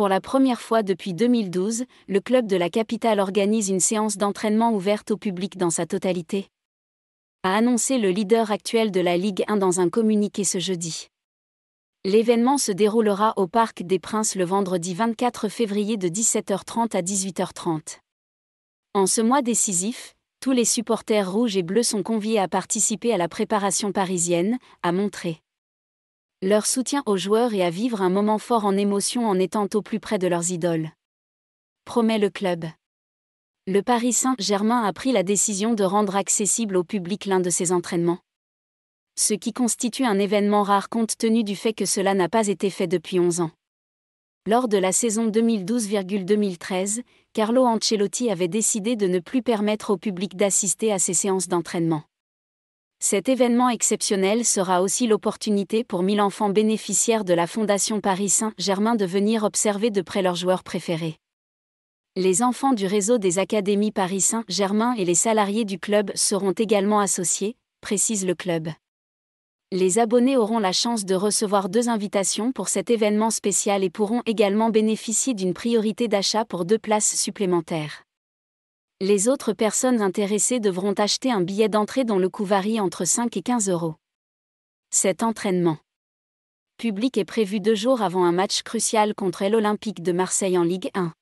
Pour la première fois depuis 2012, le club de la capitale organise une séance d'entraînement ouverte au public dans sa totalité. A annoncé le leader actuel de la Ligue 1 dans un communiqué ce jeudi. L'événement se déroulera au Parc des Princes le vendredi 24 février de 17h30 à 18h30. En ce mois décisif, tous les supporters rouges et bleus sont conviés à participer à la préparation parisienne, a montré leur soutien aux joueurs et à vivre un moment fort en émotion en étant au plus près de leurs idoles. Promet le club. Le Paris Saint-Germain a pris la décision de rendre accessible au public l'un de ses entraînements. Ce qui constitue un événement rare compte tenu du fait que cela n'a pas été fait depuis 11 ans. Lors de la saison 2012-2013, Carlo Ancelotti avait décidé de ne plus permettre au public d'assister à ses séances d'entraînement. Cet événement exceptionnel sera aussi l'opportunité pour 1000 enfants bénéficiaires de la Fondation Paris Saint-Germain de venir observer de près leurs joueurs préférés. Les enfants du réseau des académies Paris Saint-Germain et les salariés du club seront également associés, précise le club. Les abonnés auront la chance de recevoir deux invitations pour cet événement spécial et pourront également bénéficier d'une priorité d'achat pour deux places supplémentaires. Les autres personnes intéressées devront acheter un billet d'entrée dont le coût varie entre 5 et 15 euros. Cet entraînement public est prévu deux jours avant un match crucial contre l'Olympique de Marseille en Ligue 1.